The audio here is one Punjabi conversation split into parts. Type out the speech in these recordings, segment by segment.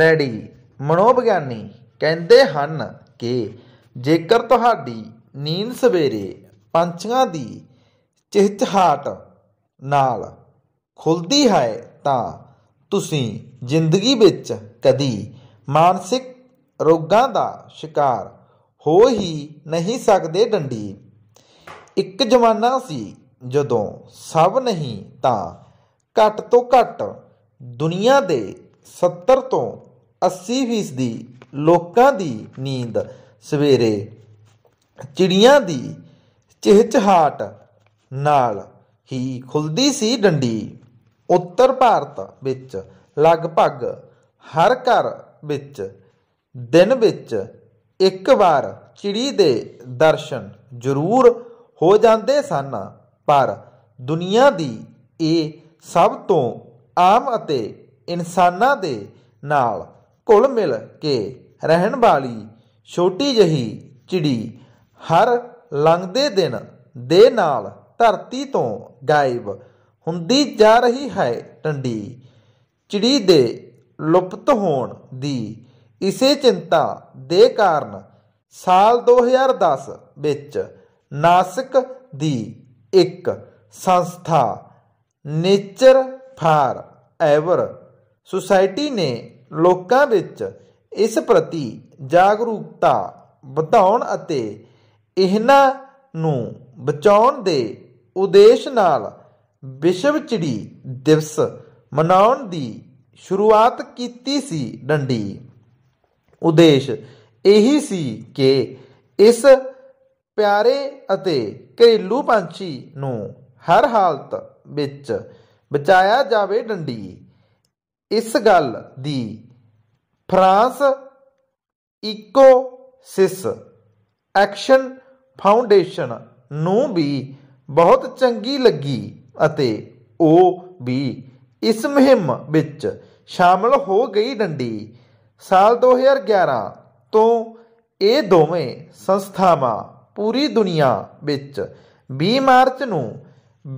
ਰੈਡੀ ਮਨੋਵਿਗਿਆਨੀ ਕਹਿੰਦੇ ਹਨ ਕਿ ਜੇਕਰ ਤੁਹਾਡੀ ਨੀਂਦ ਸਵੇਰੇ ਪੰਛੀਆਂ ਦੀ ਚਹਿਚਹਾਟ ਨਾਲ ਖੁੱਲਦੀ ਹੈ ਤਾਂ ਤੁਸੀਂ ਜ਼ਿੰਦਗੀ ਵਿੱਚ ਕਦੀ ਮਾਨਸਿਕ ਰੋਗਾਂ ਦਾ ਸ਼ਿਕਾਰ ਹੋ ਹੀ ਨਹੀਂ ਸਕਦੇ ਡੰਡੀ ਇੱਕ ਜ਼ਮਾਨਾ ਸੀ ਜਦੋਂ ਸਭ ਨਹੀਂ ਤਾਂ ਘੱਟ ਤੋਂ ਘੱਟ ਦੁਨੀਆ ਦੇ 70 ਤੋਂ 80% ਦੀ ਲੋਕਾਂ ਦੀ ਨੀਂਦ ਸਵੇਰੇ ਚਿੜੀਆਂ ਦੀ ਚਹਿਚਹਾਟ ਨਾਲ ਹੀ ਖੁੱਲਦੀ ਸੀ ਡੰਡੀ ਉੱਤਰ ਭਾਰਤ ਵਿੱਚ ਲਗਭਗ ਹਰ ਘਰ ਵਿੱਚ ਦਿਨ ਵਿੱਚ ਇੱਕ ਵਾਰ ਚਿੜੀ ਦੇ ਦਰਸ਼ਨ ਜ਼ਰੂਰ ਹੋ ਜਾਂਦੇ ਸਨ ਪਰ ਦੁਨੀਆ ਦੀ ਇਹ ਸਭ ਤੋਂ ਆਮ ਅਤੇ ਇਨਸਾਨਾਂ ਦੇ ਨਾਲ ਘੁਲ ਮਿਲ ਕੇ ਰਹਿਣ ਵਾਲੀ ਛੋਟੀ ਜਹੀ ਚਿੜੀ ਹਰ ਲੰਘਦੇ ਦਿਨ ਦੇ ਨਾਲ ਧਰਤੀ ਤੋਂ ਗਾਇਬ ਹੁੰਦੀ ਜਾ ਰਹੀ ਹੈ ਟੰਡੀ ਚਿੜੀ ਦੇ ਲੁਪਤ ਹੋਣ ਦੀ ਇਸੇ ਚਿੰਤਾ ਦੇ ਕਾਰਨ ਸਾਲ 2010 ਵਿੱਚ ਨਾਸਿਕ ਦੀ ਇੱਕ ਸੰਸਥਾ ਨੇਚਰ ਫਾਰ ਐਵਰ ਸੁਸਾਇਟੀ ਨੇ ਲੋਕਾਂ ਵਿੱਚ ਇਸ ਪ੍ਰਤੀ ਜਾਗਰੂਕਤਾ ਵਧਾਉਣ ਅਤੇ ਇਹਨਾਂ ਨੂੰ ਬਚਾਉਣ ਦੇ ਉਦੇਸ਼ ਨਾਲ ਵਿਸ਼ਵ ਚਿੜੀ ਦਿਵਸ ਮਨਾਉਣ ਦੀ ਸ਼ੁਰੂਆਤ ਕੀਤੀ ਸੀ ਡੰਡੀ ਉਦੇਸ਼ ਇਹੀ ਸੀ ਕਿ ਇਸ ਪਿਆਰੇ ਅਤੇ ਘਰੇਲੂ ਪੰਛੀ ਨੂੰ ਹਰ ਹਾਲਤ ਵਿੱਚ ਬਚਾਇਆ ਜਾਵੇ ਡੰਡੀ ਇਸ ਗੱਲ ਦੀ ਫਰਾਂਸ ਇਕੋਸਿਸ ਐਕਸ਼ਨ ਫਾਊਂਡੇਸ਼ਨ ਨੂੰ ਵੀ ਬਹੁਤ ਚੰਗੀ ਲੱਗੀ ਅਤੇ ਉਹ ਵੀ ਇਸ ਮੁਹਿੰਮ ਵਿੱਚ ਸ਼ਾਮਲ ਹੋ ਗਈ ਡੰਡੀ ਸਾਲ 2011 ਤੋਂ ਇਹ ਦੋਵੇਂ ਸੰਸਥਾਵਾਂ ਪੂਰੀ ਦੁਨੀਆ ਵਿੱਚ 20 ਮਾਰਚ ਨੂੰ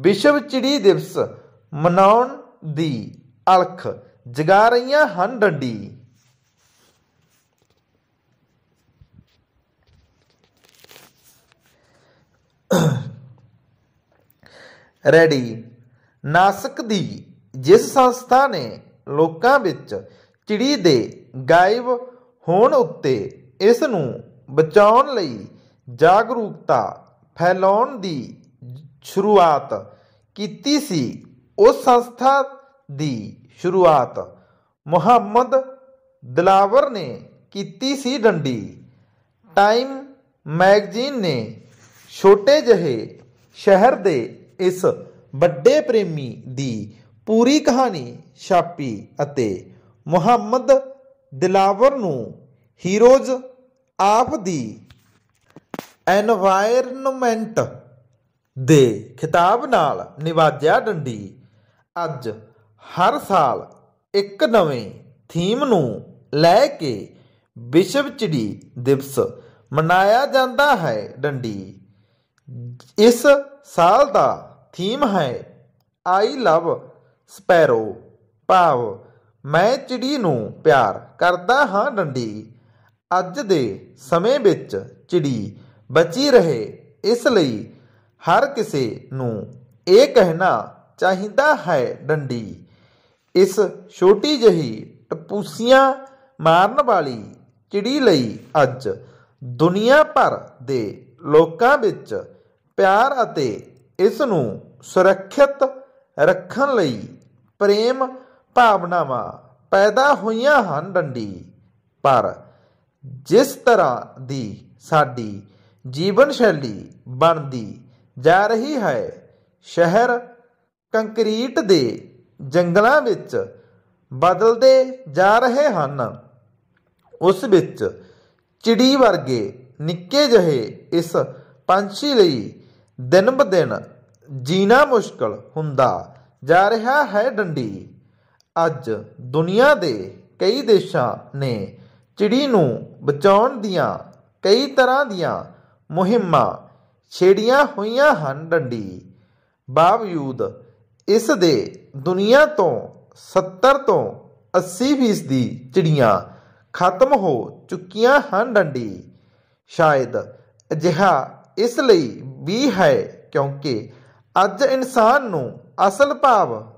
ਵਿਸ਼ਵ ਚਿੜੀ ਦਿਵਸ ਮਨਾਉਣ ਦੀ ਅਲਖ ਜਗਾ ਰਹੀਆਂ ਹਨ ਡੰਡੀ ਰੈਡੀ ਨਾਸਕ ਦੀ ਜਿਸ ਸੰਸਥਾ ਨੇ ਲੋਕਾਂ ਵਿੱਚ ਚਿੜੀ ਦੇ ਗਾਇਬ ਹੋਣ ਉੱਤੇ ਇਸ ਨੂੰ ਬਚਾਉਣ ਲਈ ਜਾਗਰੂਕਤਾ ਫੈਲਾਉਣ ਦੀ ਸ਼ੁਰੂਆਤ ਕੀਤੀ ਸੀ ਉਸ ਸੰਸਥਾ ਦੀ ਸ਼ੁਰੂਆਤ ਮੁਹੰਮਦ ਦਿਲਾਵਰ ਨੇ ਕੀਤੀ ਸੀ ਡੰਡੀ ਟਾਈਮ ਮੈਗਜ਼ੀਨ ਨੇ ਛੋਟੇ ਜਿਹੇ ਸ਼ਹਿਰ ਦੇ ਇਸ ਵੱਡੇ ਪ੍ਰੇਮੀ ਦੀ ਪੂਰੀ ਕਹਾਣੀ ਛਾਪੀ ਅਤੇ ਮੁਹੰਮਦ ਦਿਲਾਵਰ ਨੂੰ ਹੀਰੋਜ਼ ਆਪ ਦੀ ਐਨਵਾਇਰਨਮੈਂਟ ਦੇ ਖਿਤਾਬ ਨਾਲ ਨਿਵਾਜਿਆ ਡੰਡੀ ਅੱਜ ਹਰ ਸਾਲ ਇੱਕ ਨਵੇਂ ਥੀਮ ਨੂੰ ਲੈ ਕੇ ਵਿਸ਼ਵ ਚਿੜੀ ਦਿਵਸ ਮਨਾਇਆ ਜਾਂਦਾ ਹੈ ਡੰਡੀ ਇਸ ਸਾਲ ਦਾ ਥੀਮ ਹੈ ਆਈ ਲਵ ਸਪੈਰੋ ਭਾਵ ਮੈਂ ਚਿੜੀ ਨੂੰ ਪਿਆਰ ਕਰਦਾ ਹਾਂ ਡੰਡੀ ਅੱਜ ਦੇ ਸਮੇਂ ਵਿੱਚ ਚਿੜੀ ਬਚੀ ਰਹੇ ਇਸ ਲਈ ਹਰ ਕਿਸੇ ਨੂੰ ਇਹ ਕਹਿਣਾ ਚਾਹੀਦਾ ਹੈ ਡੰਡੀ ਇਸ ਛੋਟੀ ਜਹੀ ਟਪੂਸੀਆਂ ਮਾਰਨ ਵਾਲੀ ਚਿੜੀ ਲਈ ਅੱਜ ਦੁਨੀਆ ਭਰ ਦੇ ਲੋਕਾਂ ਵਿੱਚ ਪਿਆਰ ਅਤੇ ਇਸ ਨੂੰ ਸੁਰੱਖਿਅਤ ਰੱਖਣ ਲਈ ਪ੍ਰੇਮ ਭਾਵਨਾਵਾਂ ਪੈਦਾ ਹੋਈਆਂ ਹਨ ਡੰਡੀ ਪਰ ਜਿਸ ਤਰ੍ਹਾਂ ਦੀ ਸਾਡੀ ਜੀਵਨ ਸ਼ੈਲੀ ਬਣਦੀ ਜਾ ਰਹੀ ਹੈ ਸ਼ਹਿਰ ਕੰਕਰੀਟ ਦੇ ਜੰਗਲਾਂ ਵਿੱਚ ਬਦਲਦੇ ਜਾ ਰਹੇ ਹਨ ਉਸ ਵਿੱਚ ਚਿੜੀ ਵਰਗੇ ਨਿੱਕੇ ਜਿਹੇ ਇਸ ਪੰਛੀ ਲਈ ਦਿਨ ਬ ਦਿਨ ਜੀਣਾ ਮੁਸ਼ਕਲ ਹੁੰਦਾ ਜਾ ਰਿਹਾ ਹੈ ਡੰਡੀ ਅੱਜ ਦੁਨੀਆ ਦੇ ਕਈ ਦੇਸ਼ਾਂ ਨੇ ਚਿੜੀ ਨੂੰ ਬਚਾਉਣ ਦੀਆਂ ਕਈ ਤਰ੍ਹਾਂ ਦੀਆਂ ਮੁਹਿੰਮਾਂ ਛੇੜੀਆਂ ਹੋਈਆਂ ਹਨ ਡੰਡੀ ਬਾਵਜੂਦ ਇਸ ਦੇ ਦੁਨੀਆ ਤੋਂ 70 ਤੋਂ 80% ਦੀ ਚਿੜੀਆਂ ਖਤਮ ਹੋ ਚੁੱਕੀਆਂ ਹਨ ਡੰਡੀ ਸ਼ਾਇਦ ਅਜਿਹਾ ਇਸ ਲਈ ਵੀ ਹੈ ਕਿਉਂਕਿ ਅੱਜ ਇਨਸਾਨ ਨੂੰ ਅਸਲ ਭਾਵ